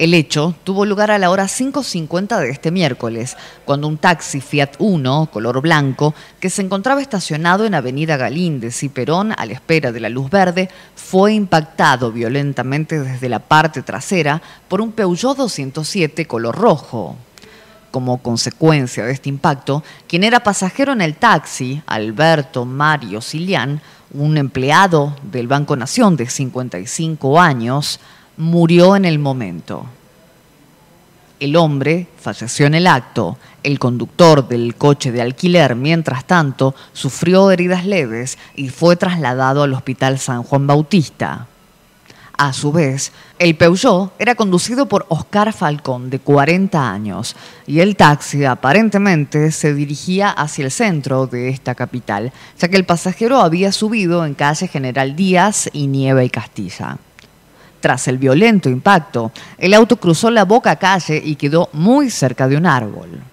El hecho tuvo lugar a la hora 5.50 de este miércoles, cuando un taxi Fiat 1 color blanco, que se encontraba estacionado en Avenida Galíndez y Perón a la espera de la luz verde, fue impactado violentamente desde la parte trasera por un Peugeot 207 color rojo. Como consecuencia de este impacto, quien era pasajero en el taxi, Alberto Mario Silián, un empleado del Banco Nación de 55 años, murió en el momento. El hombre falleció en el acto. El conductor del coche de alquiler, mientras tanto, sufrió heridas leves y fue trasladado al Hospital San Juan Bautista. A su vez, el Peugeot era conducido por Oscar Falcón, de 40 años, y el taxi aparentemente se dirigía hacia el centro de esta capital, ya que el pasajero había subido en calle General Díaz y Nieva y Castilla. Tras el violento impacto, el auto cruzó la boca calle y quedó muy cerca de un árbol.